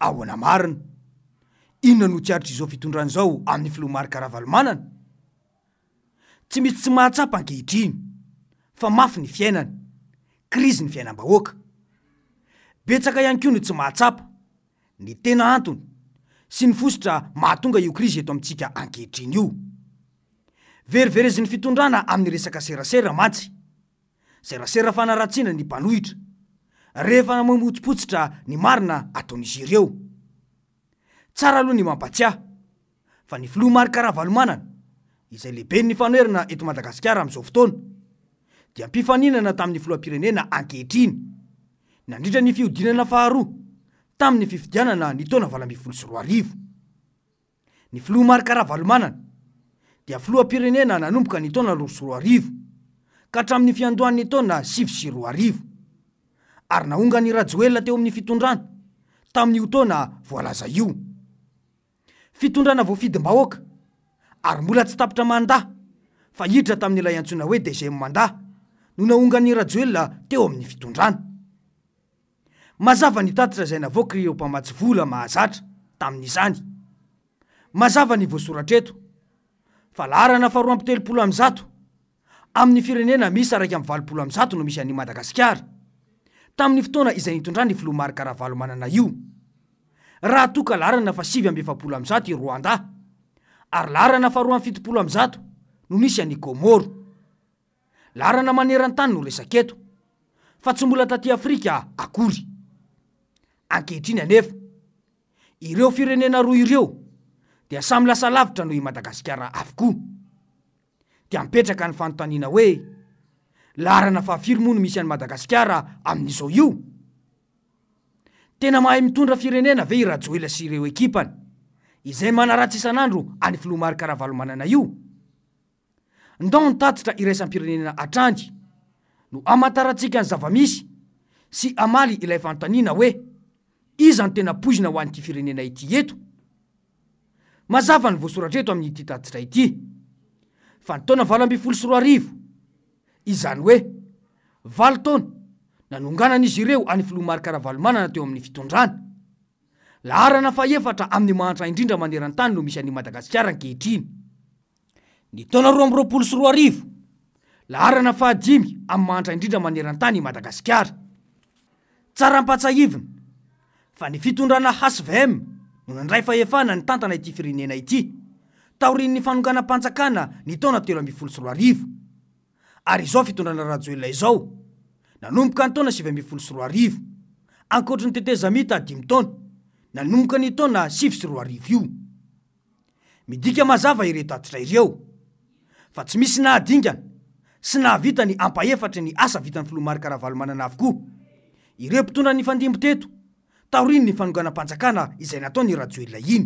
ahoana marina inona no tsiaritraizao fitondrana zao amin'ny filoamarykaraha valomanana tsy misy tsy mahatsapa ankehitriny fa mafy ny fiainany krizy ny fiainam-bahoaka betsaka iany koa no tsy mahatsapa ny tena antony sy ny fosotra mahatonga io krizy eto amintsika ankehitriny io veriverezy 'ny fitondrana amin'ny resaka serasera matsy serasera fanaratsiana ny manohitra rehefa mmotsipotsitra ny marina ataon'izy ieo tsara aloha ny mampatsiah fa ny filoamarykarah vaomanana izay lehibeny ny fanoerina eto madagasikara am'zao fotoana dea mpifaninana tamin'ny filoampirenena ankehitriny nandritra ny fiodinana faharoa tamin'ny fifidianana n ona iomary karahvalomanana dia filohampirenena nanomboka ny tona rosrorio ka hatramin'ny fiandohan ny tona sivy sy roari ary naongany rajoelna teo amin'ny fitondrana tamin'nyotona aaaaiyaoaka ary mbola tsy tapitra mandah fa iditra tamin'nlay antsona oe deganda no naongany rajoela teo ami'ny fitonranaaitraaaateoolo aat ay irenea isakmapolo azato no misy aymaaaia tamin'ny fotoana izay nitondrany vilomary karavalo manana io raha toaka laarana fa sivy amefapolozato i roanda ary laharana faharoa amfitopolomzato noh nisy any gomoro larana maneran tany no resan-keto fa tsy mbola taty afrika akory ankehitriny anefa ireo firenena roy ireo dia samy lasa lavitra noho madagasikara avokoa dia mipetraka ny fanontaniana hoe laarana fahafiromono misy any madagasikara amin'izao io tena mahay mitondra firenena ave irajoela sy ireo ekipany izay manaratsisanandro any lomary karahalanana ionytaitra iasanirenena aany no amatarantsika ny zavamisy sy amaly ilay fanntaniana oe izany tenapoizina hoanyty firenena ity etooar eoamy izany hoe vali taona nanonganan'izy ireo any filomary karahavalomanana teo amin'ny fitondrana laharana faefatra amin'ny mahantraidrindra manerantany no misy any madagasikara nkehitriny n tona aas aharnaaa a'y aharairindramanerantanymadaaiaaaa dnam no nandrayaena ny tantana ity firenenaity taorin''ny fanonganampanjakana ny tona telo s ary izao fitondrana rajoela izao nanomboka ny tona siflosri ankotrnytetezamitaan naomokanytona siaaetaie y isy nagana sy nahvitany ampaefatry ny asa vitany mayhaeitodrany oeotn ny fanonganaanakana izay nataonyraelaiiy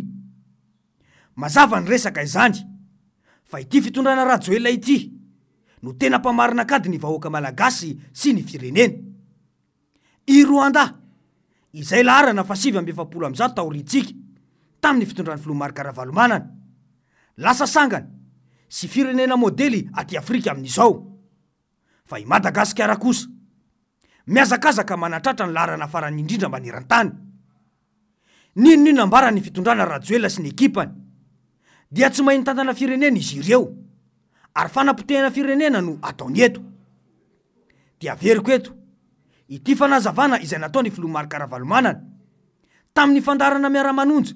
iodanae no tena mpamarina akady ny vahoaka malagasy sy ny firenena i roanda izay laharana fasivymefpolo aza taoritsika tamin'ny fitondrany filomarykaravalomanana lasasangany sy firenena modely aty afrika amin'izao fa i madagasikra-kosa miazakazaka manatratra ny laharana afaranyindrindra manerantany ninoninonambaran ny fitondrana rajoela sy ny ekipany dia tsy mahin'ny tantana firenena izy ireo ary fanapotehana firenena no ataony eto di averiko eto ity fanazavana izay nataone filomarykaraha valomanany tamin'ny fandarana miaramanonjy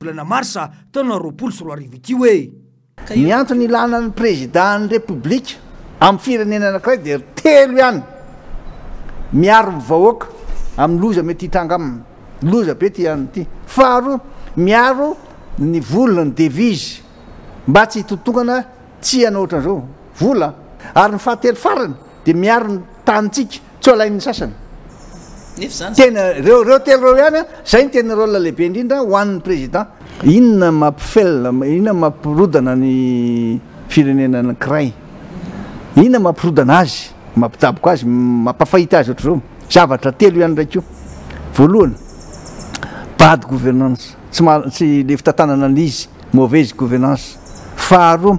bolana mar sa taonao roapolo sy roa arivo ity e ny antony ilanany présidantny républike am'y firenenanakiray de telo hany miaro nyvahoaka am'y loza mety hitangaami loza be ty anty faharoa miaro ny volona ny devise mba tsy itotongana tsy ihana ohatran'zao vola ary nyfahatelo farany dia miaro ny tanytsika tsy hlainy sasany tena ereo telo reo ihanya zay ny tena roalna lehibe indrindra hoan'ny président inona mampifel inona mampirodana ny firenenany cray inona mampirodana azy mampidaboko azy mampafahity azy ohatr reo zavatra telo ihany ndraikio voalohny bady gouvernance tsytsy le fitantanana anizy mauvaise gouvernance faharo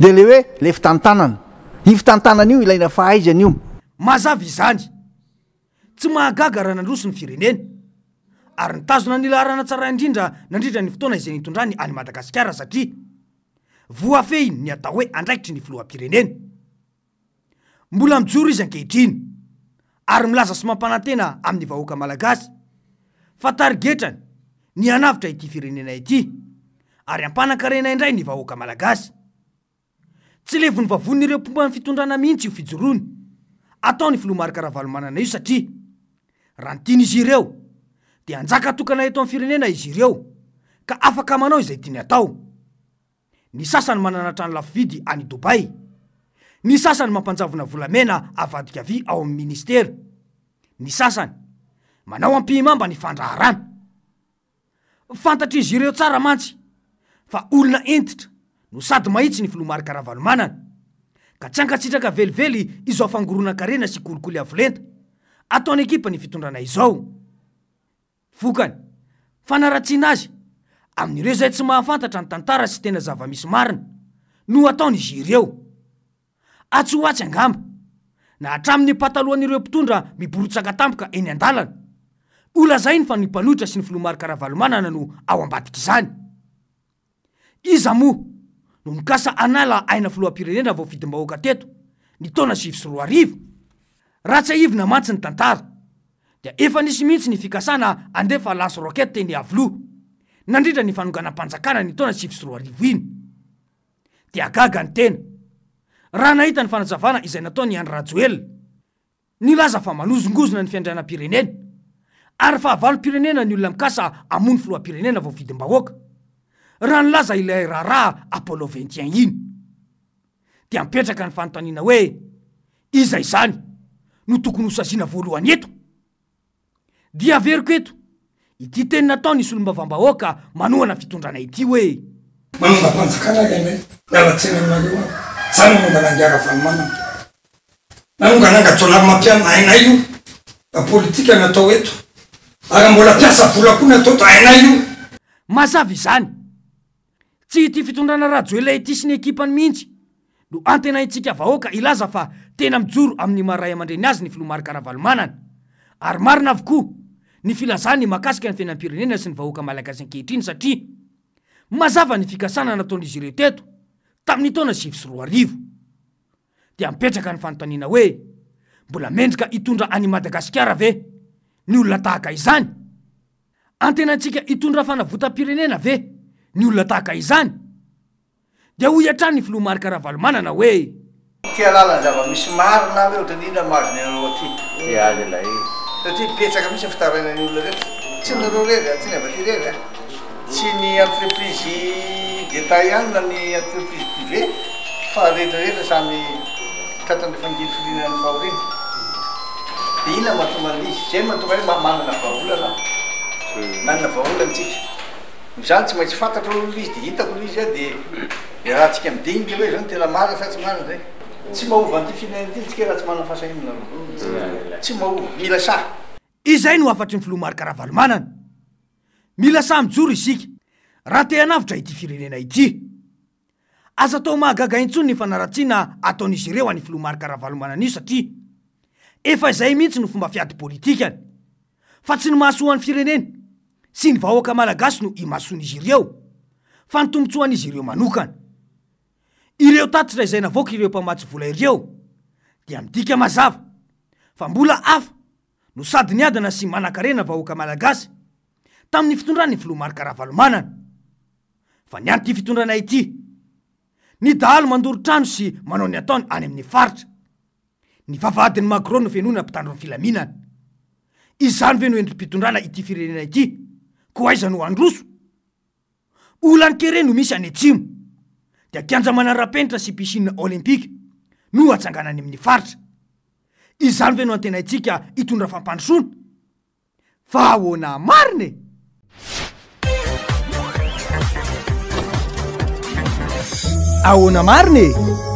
de le hoe le fitantanana i fitantanana io ilaina fahaizany io mazava izany tsy mahagaga rana ndrosi ny firenena ary nytazona nylaharana tsaraindrindra nandridra ny fotoana izay nitondrany any madagasikara satria voafehiny ny atao hoe andraikitry ny filoham-pirenena mbola mijoro izy ankehitriny ary milaza somampanantena amin'ny vahoaka malagasy fa targetrany ny anavitra ity firenena ity ary ampanan-karenaindray ny vahoaka malagasy tsy levo 'ny vavona ireo mpomban'ny fitondrana mihitsy io fijoroany atao ny filomarykaravalomanana io satria raha ny tiany izy ireo de anjaka tokana eto amin'ny firenena izy ireo ka afaka manao izay tiany atao ny sasany manana hatrany lafividy any dobay ny sasany mampanjavona volamena avadikavya ao amn'ny ministera ny sasany manao ampima mba ny fandraharana fantatr' izy ireo tsara mantsy fa olona entitra nosady mahitsy ny folomarykaravalomanana ka tsy ankatsitraka velively izao fangoronan-karena sy kolikoly avlenta ataony ekipa ny fitondrana izao okay fanaratsiana azy amin'ireo zay tsy mahafantatra ny tantara sy tena zava-misy marina no ataon' izy ireo atsy ho atsy angambo na atramin'ny patalohan'ireo mpitondra miborotsaka tampoka eny an-dalana olazainy fa ny mpanohitra sy ny filomarykaravalomanana no ao ambadika izany mikasa anala aina floampirenena vao vidimbahoaka teto ny tona sis ri ha tsyana mantsyny tn d efanisy mihitsy ny fikasana andefa laso roket teny aoa nandridra ny fanonganampanjakana ny tona sis roio iny d gagany tenaaha nahitan'ny fanajavana izay nataony anyrajoela ny laza fa manozongozona ny fiandranampirenena ary fa havalopirenena ny olona mikasa amony loaprenenaa raha nolaza ilay raharaha apollo vintien iny de mipetraka ny fanontanina hoe iza zany no tokony ho sazina voalohany eto di averiko eto ity tenina ataonysyolombavambahoaka manoana fitondranay ity hoe manoampanjakanaanay alae zayga aa annga nagamampiana ainay io apolitika natao eto ary mbola piasa olakony ataot ainay io mazava zany tsy ty fitondrana rahajoelay ty sy ny ekipany mihitsy no antenaintsika vahoaka ilaza fa tena mijoro amin'ny maray aman-dreny azy ny filomarykarahaalmanana ary marina avokoa ny filaza ny makasika ny fiainampirenena sy ny vahoakamalaakehitrny sazava nana nataoizreteta'ytonasekanyontaia oe mbola mendrika itondra any adagasikara ve y lona taa ny olona tahaka izany de ho antra ny filomary karahavalo manana hoe tialalany zava-misy maronareo den ina maronyo aty a leilay satria ipetsaka mihitsy fitarainanyolona ret tsy nyro rerytsy n avatyrery tsy ny ateprise détal any na ny atepise puve farehetareheta samy tatnlefangily flinanainy de ina matomaisy zay matonga hema manana vaolana hmm. manna vaolantsika zny tsy maitsyfantat l izy de hitako izy zany dede raha ntsika midinbloe zany telamarfasnza tsy maova anty firenen tyika raha tsy manafasannatsy maoa milas izay no afatry nyfilomarykaravalomanany mila samijoro isika raha te anavitra ity firenena ity aza atao mahagaga intsony ny fanaratsiana ataon'izy ireo any filomarykarahavalomanany io satria efa izay mihitsy no fomba fiady politikany fa tsy no mahaso oan'ny fireneny sy ny vahoaka malagasy no imasony izy ireo fa nytomotsoanaizy ireo manokana ireo tattra izay navoaka ireomamatyaeo dmidika mazav fa mbola afa no sady ny adina sy manankarenan vahoaka malagasy tamin'ny fitonra nymaaah ny aty fitondrana ity ny daalo mandorotrano sy manao ny ataony any amin'ny faritra ny avadiny ron koa aiza no androso olan'ny kere no misy anentsimo de akianjamanany ra-penatra sy ipisina olympika no atsanganany amin'ny faritra izany ve no an tena aintsika hitondra fampandrosoana fa ahoana marinee ahoana marinee